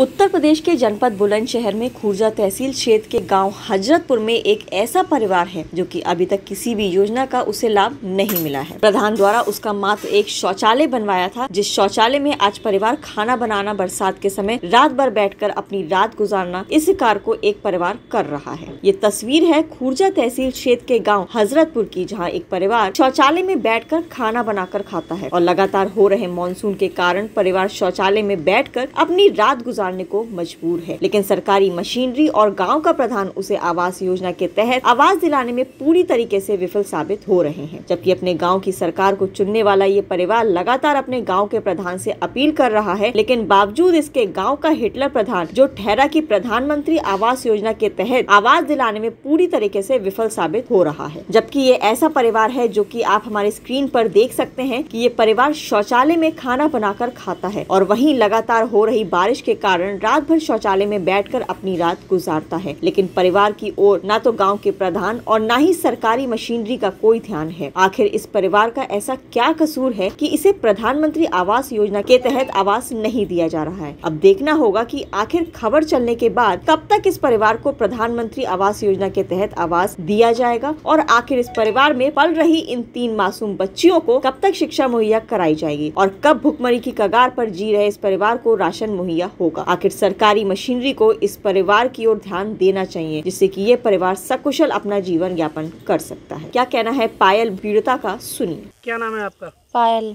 उत्तर प्रदेश के जनपद बुलंदशहर में खुर्जा तहसील क्षेत्र के गांव हजरतपुर में एक ऐसा परिवार है जो कि अभी तक किसी भी योजना का उसे लाभ नहीं मिला है प्रधान द्वारा उसका मात्र एक शौचालय बनवाया था जिस शौचालय में आज परिवार खाना बनाना बरसात के समय रात भर बैठ अपनी रात गुजारना इस कार को एक परिवार कर रहा है ये तस्वीर है खुर्जा तहसील क्षेत्र के गाँव हजरतपुर की जहाँ एक परिवार शौचालय में बैठ खाना बनाकर खाता है और लगातार हो रहे मानसून के कारण परिवार शौचालय में बैठ अपनी रात गुजार करने को मजबूर है लेकिन सरकारी मशीनरी और गाँव का प्रधान उसे आवास योजना के तहत आवास दिलाने में पूरी तरीके से विफल साबित हो रहे हैं जबकि अपने गाँव की सरकार को चुनने वाला ये परिवार लगातार अपने गाँव के प्रधान से अपील कर रहा है लेकिन बावजूद इसके गाँव का हिटलर प्रधान जो ठहरा की प्रधानमंत्री आवास योजना के तहत आवास दिलाने में पूरी तरीके से विफल साबित हो रहा है जबकि ये ऐसा परिवार है जो कि आप हमारे स्क्रीन पर देख सकते हैं कि ये परिवार शौचालय में खाना बनाकर खाता है और वहीं लगातार हो रही बारिश के कारण कारण रात भर शौचालय में बैठकर अपनी रात गुजारता है लेकिन परिवार की ओर न तो गाँव के प्रधान और न ही सरकारी मशीनरी का कोई ध्यान है आखिर इस परिवार का ऐसा क्या कसूर है की इसे प्रधानमंत्री आवास योजना के तहत आवास नहीं दिया जा रहा है अब देखना होगा की आखिर खबर चलने के बाद कब तक इस परिवार को प्रधानमंत्री आवास योजना के तहत आवास दिया जाएगा और आखिर इस परिवार में पल रही इन तीन मासूम बच्चियों को कब तक शिक्षा मुहैया कराई जाएगी और कब भुखमरी की कगार पर जी रहे इस परिवार को राशन मुहैया होगा आखिर सरकारी मशीनरी को इस परिवार की ओर ध्यान देना चाहिए जिससे कि ये परिवार सकुशल अपना जीवन यापन कर सकता है क्या कहना है पायल पीड़िता का सुनिए क्या नाम है आपका पायल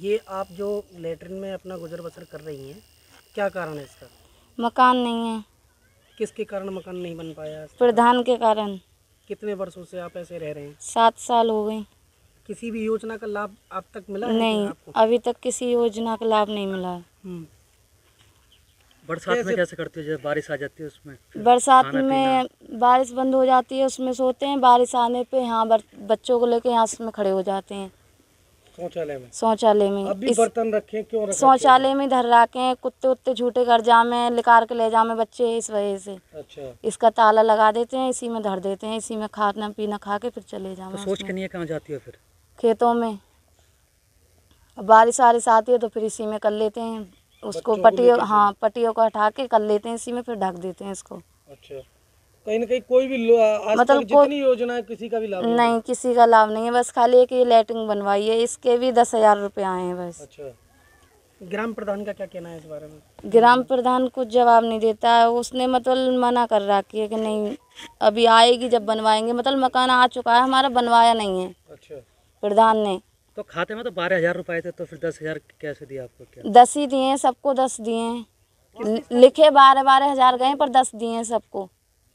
ये आप जो लेटरिन में अपना गुजर बसर कर रही हैं क्या कारण है इसका मकान नहीं है किसके कारण मकान नहीं बन पाया प्रधान के कारण कितने वर्षों से आप ऐसे रह रहे हैं सात साल हो गए किसी भी योजना का लाभ आप तक मिला नहीं आपको? अभी तक किसी योजना का लाभ नहीं मिला हम्म। बरसात में कैसे करते हो जब बारिश आ जाती है उसमें बरसात में बारिश बंद हो जाती है उसमें सोते हैं बारिश आने पे यहाँ बच्चों को लेके यहाँ उसमें खड़े हो जाते हैं शौचालय में शौचालय में अभी बर्तन रखे क्यों शौचालय में धर रखे कुत्ते उत्ते झूठे कर जामे लिकार के ले जामे बच्चे इस वजह से अच्छा इसका ताला लगा देते हैं इसी में धर देते हैं इसी में खाना पीना खा के फिर चले जाओ तो सोच के नहीं कहाँ जाती है फिर खेतों में बारिश वारिश आती है तो फिर इसी में कर लेते हैं उसको पट्टियों हाँ पट्टियों को हटा के कर लेते हैं इसी में फिर ढक देते हैं इसको अच्छा कहीं ना कहीं कोई भी मतलब जितनी योजना किसी का भी लाभ नहीं किसी का लाभ नहीं है बस खाली एक ये बनवाई है इसके भी दस हजार रुपये आए हैं बस अच्छा ग्राम प्रधान का क्या कहना है इस बारे में ग्राम प्रधान कुछ जवाब नहीं देता है उसने मतलब मना कर रखी है कि नहीं अभी आएगी जब बनवाएंगे मतलब मकान आ चुका है हमारा बनवाया नहीं है अच्छा प्रधान ने तो खाते में तो बारह हजार रुपए थे तो फिर दस हजार कैसे दिए आपको क्या दस ही दिए सबको दस दिए लिखे बारह बारह हजार गए पर दस दिए सबको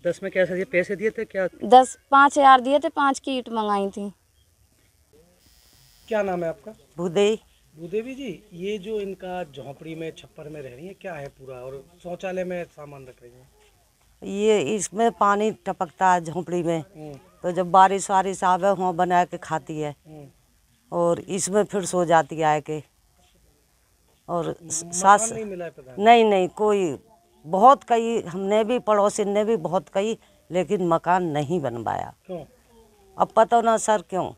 दस में कैसे दिए पैसे दिए थे क्या दस पाँच हजार दिए थे पाँच की ईट मंगाई थी क्या नाम है आपका भूदेवी भूदेवी जी ये जो इनका झोंपड़ी में छप्पर में रह रही है क्या है पूरा और शौचालय में सामान रख रही है ये इसमें पानी टपकता है झोंपड़ी में हम्म। तो जब बारिश वारिश आवे वहाँ बना के खाती है हम्म। और इसमें फिर सो जाती आए के और तो सास नहीं नहीं कोई बहुत कई हमने भी पड़ोसी ने भी बहुत कई लेकिन मकान नहीं बनवाया अब पता ना सर क्यों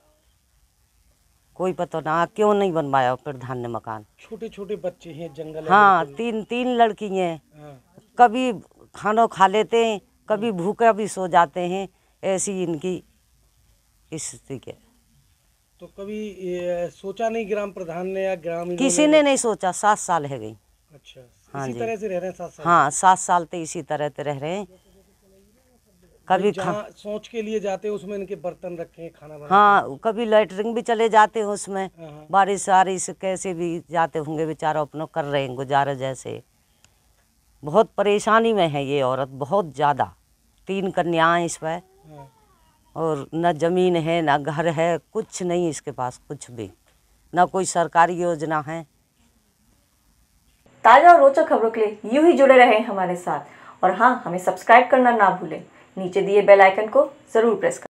कोई पता ना क्यों नहीं बनवाया प्रधान ने मकान छोटे छोटे बच्चे हैं जंगल हाँ तीन तीन लड़की हैं हाँ। कभी खाना खा लेते हैं कभी हाँ। भूखे भी सो जाते हैं ऐसी इनकी स्थिति है तो कभी सोचा नहीं ग्राम प्रधान ने या ग्राम किसी ने नहीं सोचा सात साल है गई अच्छा हाँ इसी तरह से रह रहे हैं हाँ सात साल तो इसी तरह से रह रहे हैं कभी सोच के लिए जाते हो उसमें इनके बर्तन रखे हैं खाना हाँ कभी लेटरिंग भी चले जाते हैं उसमें हाँ, हाँ। बारिश वारिश कैसे भी जाते होंगे बेचारा अपना कर रहे हैं गुजारे जैसे बहुत परेशानी में है ये औरत बहुत ज़्यादा तीन कन्याएं इस पर और न ज़मीन है ना घर है कुछ नहीं इसके पास कुछ भी ना कोई सरकारी योजना है ताज़ा और रोचक खबरों के लिए यूं ही जुड़े रहें हमारे साथ और हाँ हमें सब्सक्राइब करना ना भूलें नीचे दिए बेल आइकन को ज़रूर प्रेस करें